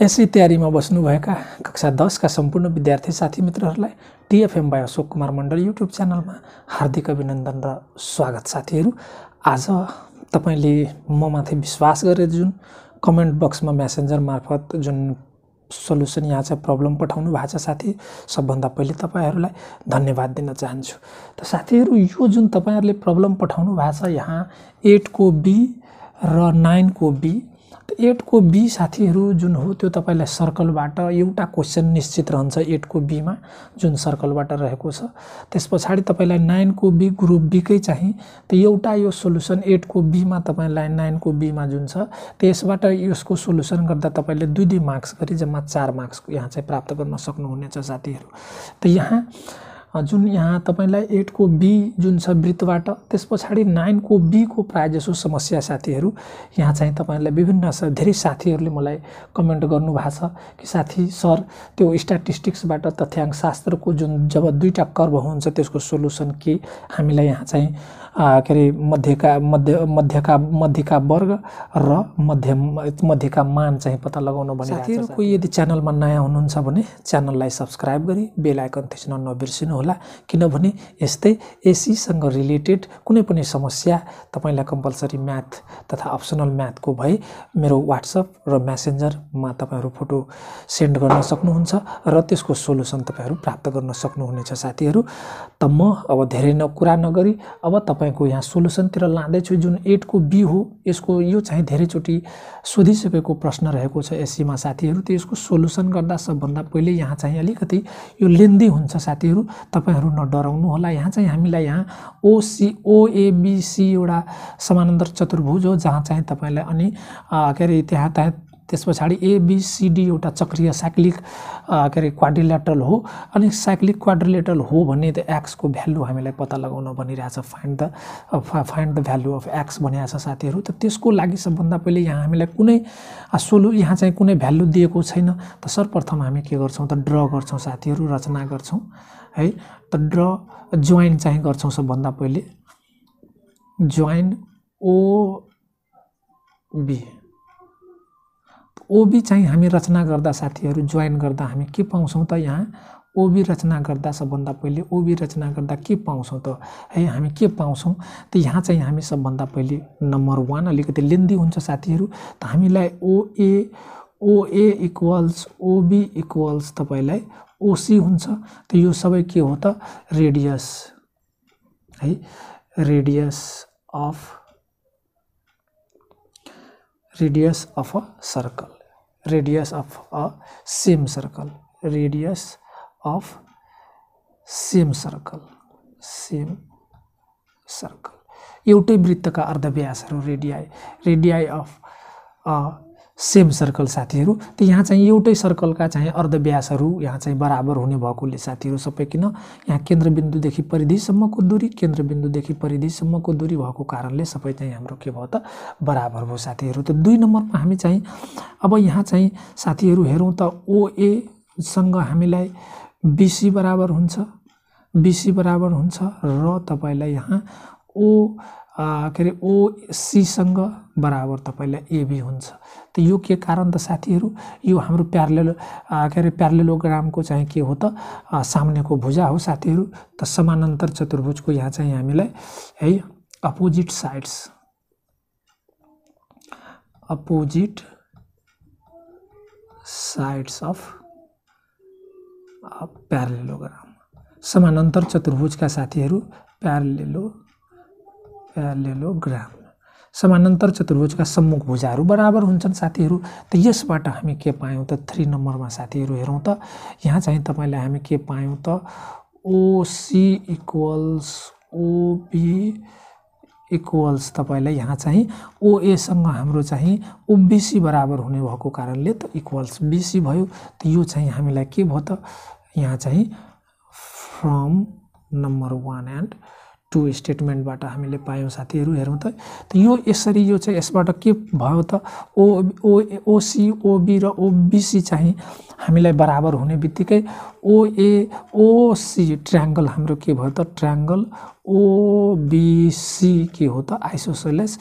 यसै तयारीमा बस्नुभएका कक्षा दसका सम्पूर्ण विद्यार्थी साथी मित्रहरूलाई TFM by Ashok Kumar Mandal YouTube च्यानलमा हार्दिक अभिनन्दन र स्वागत साथीहरू आज तपाईँले म माथि विश्वास गरेर जुन कमेन्ट बक्समा म्यासेन्जर मार्फत जुन सल्युसन यहाँ चाहिँ प्रब्लम पठाउनु भएको छ साथी सबभन्दा पहिले तपाईँहरूलाई धन्यवाद दिन चाहन्छु त साथीहरू यो जुन तपाईँहरूले प्रब्लम पठाउनु भएको छ यहाँ एटको बी र नाइनको बी एटको बी साथीहरू जुन हो त्यो तपाईँलाई सर्कलबाट एउटा क्वेसन निश्चित रहन्छ एटको बीमा जुन सर्कलबाट रहेको छ त्यस पछाडि तपाईँलाई नाइनको बी ग्रुप बीकै चाहिँ त्यो एउटा यो सोल्युसन एटको बीमा तपाईँलाई नाइनको बीमा जुन छ त्यसबाट यसको सोल्युसन गर्दा तपाईँले दुई दुई मार्क्स गरी जम्मा चार मार्क्स यहाँ चाहिँ प्राप्त गर्न सक्नुहुनेछ साथीहरू त यहाँ जुन यहाँ तपाईँलाई एटको बी जुन छ वृत्तबाट त्यस पछाडि नाइनको बीको प्रायः जसो समस्या साथीहरू यहाँ चाहिँ तपाईँलाई विभिन्न धेरै साथीहरूले मलाई कमेन्ट गर्नुभएको छ कि साथी सर त्यो स्ट्याटिस्टिक्सबाट तथ्याङ्क शास्त्रको जुन जब दुईवटा कर्व हुन्छ त्यसको सोल्युसन के हामीलाई यहाँ चाहिँ के अरे मध्यका मध्य मध्यका मध्यका वर्ग र मध्य मध्यका मान चाहिँ पत्ता लगाउनु भने साथीहरू कोही यदि च्यानलमा नयाँ हुनुहुन्छ भने च्यानललाई सब्सक्राइब गरी बेल आइकन थिच्न होला होला किनभने यस्तै एसीसँग रिलेटेड कुनै पनि समस्या तपाईँलाई कम्पलसरी म्याथ तथा अप्सनल म्याथको भए मेरो वाट्सएप र म्यासेन्जरमा तपाईँहरू फोटो सेन्ड गर्न सक्नुहुन्छ र त्यसको सोल्युसन तपाईँहरू प्राप्त गर्न सक्नुहुनेछ साथीहरू त म अब धेरै न कुरा नगरी अब तपाईँको यहाँ सोल्युसनतिर लाँदैछु जुन एटको बी हो यसको यो चाहिँ धेरैचोटि सोधिसकेको प्रश्न रहेको छ एसीमा साथीहरू त्यो यसको सोल्युसन गर्दा सबभन्दा पहिले यहाँ चाहिँ अलिकति यो लेन्दी हुन्छ साथीहरू तपाईँहरू होला यहाँ चाहिँ हामीलाई यहाँ ओसिओएबिसी एउटा समानान्तर चतुर्भुज हो जहाँ चाहिँ तपाईँलाई अनि के अरे त्यहाँ त्यहाँ त्यस पछाडि एबिसिडी एउटा चक्रिय साइक्लिक के अरे क्वाड्रिलेटरल हो अनि साइक्लिक क्वाड्रिलेटरल हो भने त एक्सको भ्यालु हामीलाई पत्ता लगाउन भनिरहेछ find the find the value of X छ साथीहरू त त्यसको लागि सबभन्दा पहिले यहाँ हामीलाई कुनै सोलु यहाँ चाहिँ कुनै भ्यालु दिएको छैन त सर्वप्रथम हामी के गर्छौँ त ड्र गर्छौँ साथीहरू रचना गर्छौँ है त ड्र जोइन चाहिँ गर्छौँ सबभन्दा पहिले जोइन ओबी ओबी चाहिँ हामी रचना गर्दा साथीहरू जोइन गर्दा हामी के पाउँछौँ त यहाँ ओबी रचना गर्दा सबभन्दा पहिले ओबी रचना गर्दा के पाउँछौँ त है हामी के पाउँछौँ त यहाँ चाहिँ हामी सबभन्दा पहिले नम्बर वान अलिकति लेन्दी हुन्छ साथीहरू त हामीलाई ओए ओए इक्वल्स ओबी इक्वल्स तपाईँलाई ओसी हुन्छ त यो सबै के हो त रेडियस है radius of radius of a circle radius of a same circle radius of same circle same circle एउटै वृत्तका अर्धव्यासहरू radii radii of same circle साथीहरू त यहाँ चाहिँ एउटै सर्कलका चाहिँ अर्धव्यासहरू यहाँ चाहिँ बराबर हुने भएकोले साथीहरू सबै किन यहाँ केन्द्रबिन्दुदेखि परिधिसम्मको दूरी केन्द्रबिन्दुदेखि परिधिसम्मको दूरी भएको कारणले सबै चाहिँ हाम्रो के भयो त बराबर भयो साथीहरू त दुई नम्बरमा हामी चाहिँ अब यहाँ चाहिँ साथीहरू हेरौँ त ओएसँग हामीलाई बिसी बराबर हुन्छ बिसी बराबर हुन्छ र तपाईँलाई यहाँ ओ के अरे ओसीसँग बराबर तपाईँलाई एबी हुन्छ त यो के कारण त साथीहरू यो हाम्रो प्यारले के अरे प्यारलेलोग्रामको चाहिँ के हो त सामनेको भुजा हो साथीहरू त समानान्तर चतुर्भुजको यहाँ चाहिँ हामीलाई है opposite sides opposite sides of parallelogram समानान्तर चतुर्भुजका साथीहरू प्यारलेलो ले ग्राम समानान्तर चतुर्भुजका सम्मुख भुजाहरू बराबर हुन्छन् साथीहरू त यसबाट हामी के पायौँ त थ्री नम्बरमा साथीहरू हेरौँ त यहाँ चाहिँ तपाईँले हामी के पायौँ त ओसी इक्वल्स ओबी इक्वल्स तपाईँलाई यहाँ चाहिँ ओएसँग हाम्रो चाहिँ ओबिसी बराबर हुने भएको कारणले त इक्वल्स बिसी भयो त यो चाहिँ हामीलाई के भयो त यहाँ चाहिँ from number one and two स्टेटमेन्टबाट हामीले पायौँ साथीहरू हेरौँ त यो यसरी यो चाहिँ यसबाट के भयो त ओ ओ ओसी ओबी र ओबिसी चाहिँ हामीलाई बराबर हुने बित्तिकै ओए ओसी ट्रायङ्गल हाम्रो के भयो त ट्रायङ्गल ओबिसी के हो त आइसोसेलेस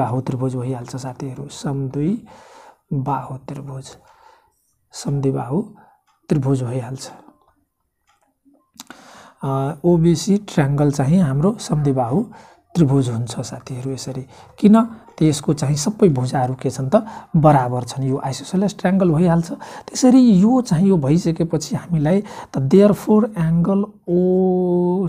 बाहु त्रिभुज भइहाल्छ साथीहरू समदुई बाहु त्रिभुज बाहु त्रिभुज भइहाल्छ ओबिसी ट्राङ्गल चाहिँ हाम्रो समदेबाहु त्रिभुज हुन्छ साथीहरू यसरी किन त्यसको चाहिँ सबै भुजाहरू के छन् त बराबर छन् यो आइसोसेलेस ट्राङ्गल भइहाल्छ त्यसरी यो चाहिँ यो भइसकेपछि हामीलाई त देयर फोर एङ्गल ओ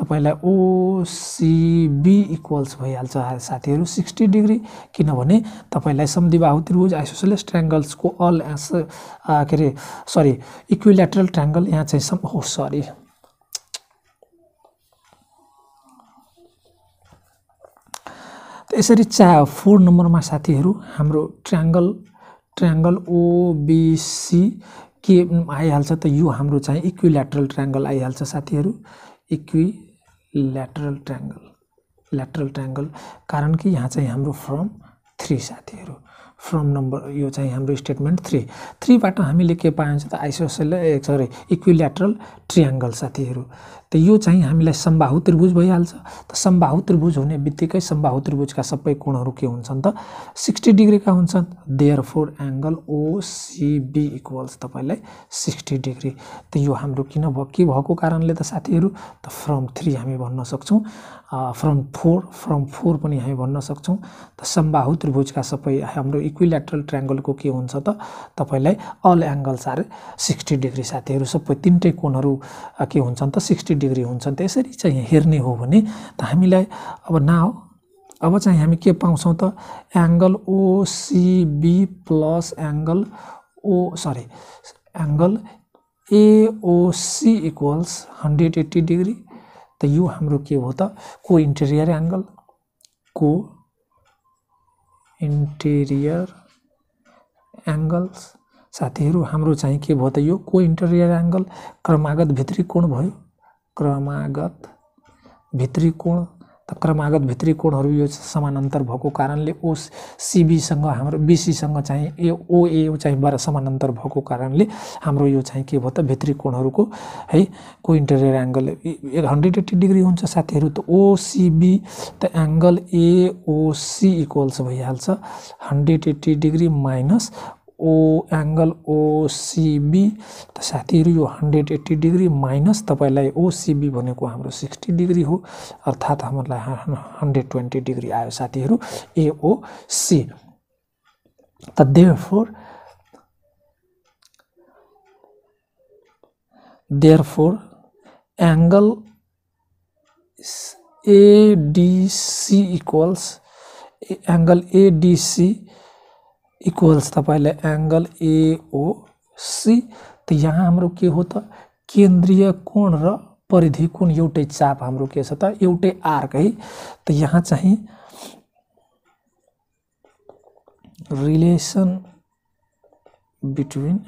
तपाईँलाई ओसिबी इक्वल्स भइहाल्छ साथीहरू सिक्सटी डिग्री किनभने तपाईँलाई बाहु त्रिभुज आइसोसेलेस ट्राङ्गल्सको अल के अरे सरी इक्विल्याट्रल ट्राङ्गल यहाँ चाहिँ सम हो सरी यसरी चा फोर नम्बरमा साथीहरू हाम्रो ट्रायङ्गल ट्रायङ्गल ओबिसी के आइहाल्छ त यो हाम्रो चाहिँ ल्याट्रल ट्रायङ्गल आइहाल्छ साथीहरू equilateral triangle lateral triangle कारण कि यहाँ चाहिँ हाम्रो फ्रम थ्री साथीहरू फ्रम नम्बर यो चाहिँ हाम्रो स्टेटमेन्ट थ्री थ्रीबाट हामीले के पायौँ त आइसोसेल सरी इक्विल्याट्रल ट्रियाङ्गल साथीहरू त यो चाहिँ हामीलाई सम्बाहु त्रिभुज भइहाल्छ त सम्बाहु त्रिभुज हुने बित्तिकै सम्बाहु त्रिभुजका सबै कोणहरू के हुन्छन् त सिक्सटी डिग्रीका हुन्छन् therefore angle OCB equals तपाईँलाई सिक्सटी डिग्री त यो हाम्रो किन भयो के भएको कारणले त साथीहरू त फ्रम थ्री हामी भन्न सक्छौँ फ्रम फोर फ्रम फोर पनि हामी भन्न सक्छौँ त सम्बाहु त्रिभुजका सबै हाम्रो इक्विल्याट्रल ट्राङ्गलको के हुन्छ त तपाईँलाई all angles are sixty degree साथीहरू सबै तिनटै कोणहरू के हुन्छन् त सिक्सटी डिग्री हुन्छ त्यसरी चाहिँ हेर्ने हो भने त हामीलाई अब न अब चाहिँ हामी के पाउँछौँ त angle OCB plus angle O sorry angle AOC equals hundred eighty degree त यो हाम्रो के हो त co-interior angle co-interior angles साथीहरू हाम्रो चाहिँ के भयो त यो को इन्टेरियर एङ्गल क्रमागत भित्री कोण भयो क्रमागत भित्री कोण त क्रमागत भित्री कोणहरू यो समानान्तर भएको कारणले ओ सिबीसँग हाम्रो बिसीसँग चाहिँ ए ओए चाहिँ बाह्र समानान्तर भएको कारणले हाम्रो यो चाहिँ के भयो त भित्री कोणहरूको है co-interior angle hundred eighty degree हुन्छ साथीहरू त ओसिबी त एङ्गल एओसी इक्वल्स भइहाल्छ hundred eighty degree minus O angle OCB त साथीहरू यो हन्ड्रेड एट्टी डिग्री माइनस तपाईँलाई ओसिबी भनेको हाम्रो सिक्सटी डिग्री हो अर्थात् हामीलाई हन्ड्रेड ट्वेन्टी डिग्री आयो साथीहरू एओसी त therefore therefore angle ADC equals angle ADC equals तपाईँले एङ्गल एओसी त यहाँ हाम्रो के हो त केन्द्रीय कोण र परिधि कोण एउटै चाप हाम्रो के छ त एउटै आर्क है त यहाँ चाहिँ relation between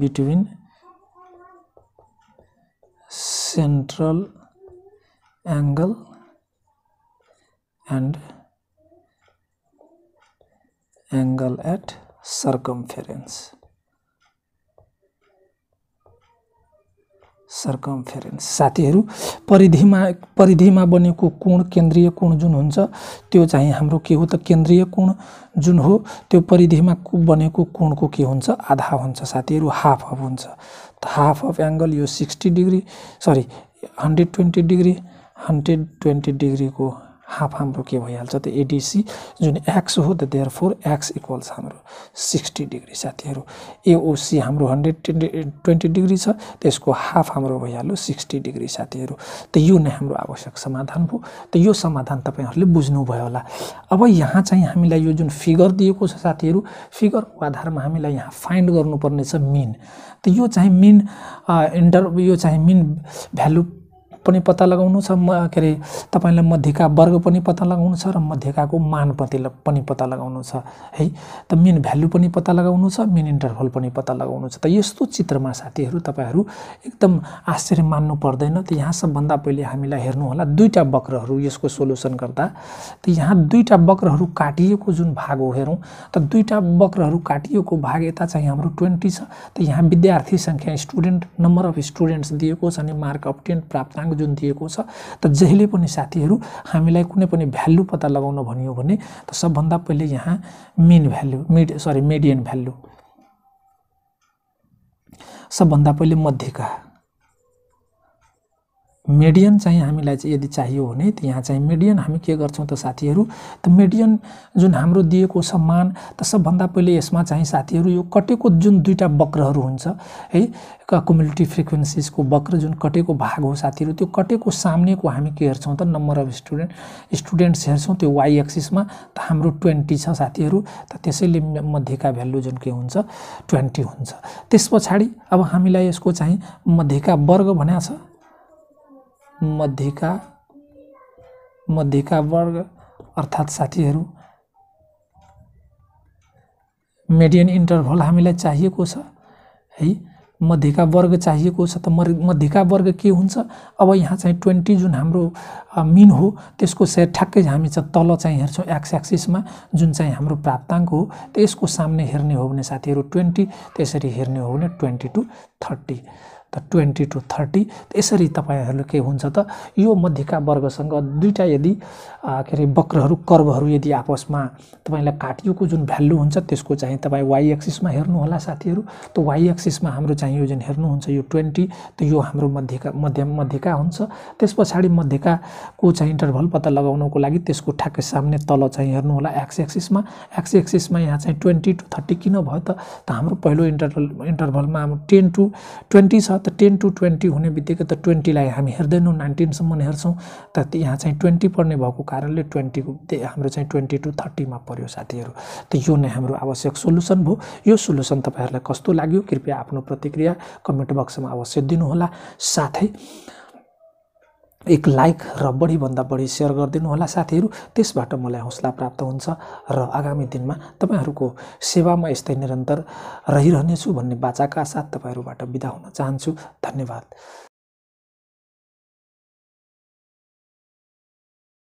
between central angle and angle at circumference circumference साथीहरू परिधिमा परिधिमा बनेको कोण केन्द्रीय कोण जुन हुन्छ त्यो चाहिँ हाम्रो के हो त केन्द्रीय कोण जुन हो त्यो परिधिमा बनेको कोणको के हुन्छ आधा हुन्छ साथीहरू हाफ अफ हुन्छ हाफ अफ एङ्गल यो sixty degree sorry hundred twenty degree hundred twenty डिग्रीको हाफ हाम्रो के भइहाल्छ त एडिसी जुन एक्स हो त देयर फोर एक्स इक्वल्स हाम्रो सिक्सटी डिग्री साथीहरू एओसी हाम्रो हन्ड्रेड ट्वेन्टी डिग्री छ त्यसको हाफ हाम्रो भइहाल्यो सिक्सटी डिग्री साथीहरू त यो नै हाम्रो आवश्यक समाधान हो त यो समाधान तपाईँहरूले बुझ्नुभयो होला अब यहाँ चाहिँ हामीलाई यो जुन फिगर दिएको छ साथीहरू फिगरको आधारमा हामीलाई यहाँ फाइन्ड गर्नुपर्नेछ मिन त यो चाहिँ मिन इन्टर यो चाहिँ मिन भ्यालु पनि पत्ता लगाउनु छ म के अरे तपाईँलाई मध्यका वर्ग पनि पत्ता लगाउनु छ र मध्येकाको मानप्रति पनि पत्ता लगाउनु छ है त मेन भ्यालु पनि पत्ता लगाउनु छ मेन इन्टरभल पनि पत्ता लगाउनु छ त यस्तो चित्रमा साथीहरू तपाईँहरू एकदम आश्चर्य मान्नु पर्दैन त यहाँ सबभन्दा पहिले हामीलाई हेर्नुहोला दुईवटा वक्रहरू यसको सोल्युसन गर्दा त यहाँ दुईवटा वक्रहरू काटिएको जुन भाग हो हेरौँ त दुईवटा वक्रहरू काटिएको भाग यता चाहिँ हाम्रो ट्वेन्टी छ त यहाँ विद्यार्थी सङ्ख्या स्टुडेन्ट नम्बर अफ स्टुडेन्ट्स दिएको छ अनि मार्क अफ टेन प्राप्ताङ्क जुन दिएको छ त जहिले पनि साथीहरू हामीलाई कुनै पनि भ्यालु पत्ता लगाउन भनियो भने त सबभन्दा पहिले यहाँ mean value mid sorry median value सबभन्दा पहिले मध्यका मिडियन चाहिँ हामीलाई चाहिँ यदि चाहियो भने यहाँ चाहिँ मिडियन हामी के गर्छौँ त साथीहरू त मिडियन जुन हाम्रो दिएको सम्मान त सबभन्दा पहिले यसमा चाहिँ साथीहरू यो कटेको जुन दुईवटा वक्रहरू हुन्छ है कम्युनिटी फ्रिक्वेन्सिसको वक्र जुन कटेको भाग हो साथीहरू त्यो कटेको सामनेको हामी के हेर्छौँ त नम्बर अफ स्टुडेन्ट स्टुडेन्ट्स हेर्छौँ त्यो वाइ एक्सिसमा त हाम्रो ट्वेन्टी छ साथीहरू त त्यसैले मध्येका भ्यालु जुन के हुन्छ ट्वेन्टी हुन्छ त्यस पछाडि अब हामीलाई यसको चाहिँ मध्येका वर्ग भन्या छ मध्यका मध्यका वर्ग अर्थात् साथीहरू मेडियन इन्टरभल हामीलाई चाहिएको छ है मध्यका वर्ग चाहिएको छ त मध्यका वर्ग के हुन्छ अब यहाँ चाहिँ ट्वेन्टी जुन हाम्रो मिन हो त्यसको चाहिँ ठ्याक्कै हामी चाहिँ तल चाहिँ हेर्छौँ एक्स एक्सिसमा जुन चाहिँ हाम्रो प्राप्ताङ्क हो त्यसको सामने हेर्ने हो भने साथीहरू ट्वेन्टी त्यसरी हेर्ने हो भने ट्वेन्टी टू थर्टी त ट्वेन्टी टु थर्टी यसरी तपाईँहरू के हुन्छ त यो मध्यका वर्गसँग दुईवटा यदि के अरे वक्रहरू कर्वहरू यदि आपसमा तपाईँलाई काटिएको जुन भ्यालु हुन्छ त्यसको चाहिँ तपाईँ वाई एक्सिसमा हेर्नुहोला साथीहरू त वाई एक्सिसमा हाम्रो चाहिँ यो जुन हेर्नुहुन्छ यो ट्वेन्टी त यो हाम्रो मध्यका मध्य मध्यका हुन्छ त्यस पछाडि मध्यकाको चाहिँ इन्टरभल पत्ता लगाउनको लागि त्यसको ठ्याक्कै सामने तल चाहिँ हेर्नुहोला एक्स एक्सिसमा एक्स एक्सिसमा यहाँ चाहिँ ट्वेन्टी टु थर्टी किन भयो त हाम्रो पहिलो इन्टरभल इन्टरभलमा टेन टु ट्वेन्टी छ त टेन टु ट्वेन्टी हुने बित्तिकै त ट्वेन्टीलाई हामी हेर्दैनौँ नाइन्टिनसम्म हेर्छौँ त यहाँ चाहिँ ट्वेन्टी पर्ने भएको कारणले ट्वेन्टीको हाम्रो चाहिँ ट्वेन्टी टु थर्टीमा पर्यो साथीहरू त यो नै हाम्रो आवश्यक सोल्युसन भयो यो सोल्युसन तपाईँहरूलाई कस्तो लाग्यो कृपया आफ्नो प्रतिक्रिया कमेन्ट बक्समा अवश्य दिनुहोला साथै एक लाइक र बढीभन्दा बढी सेयर गरिदिनु होला साथीहरू त्यसबाट मलाई हौसला प्राप्त हुन्छ र आगामी दिनमा तपाईँहरूको सेवामा यस्तै निरन्तर रहिरहनेछु भन्ने बाचाका साथ तपाईँहरूबाट बिदा हुन चाहन्छु धन्यवाद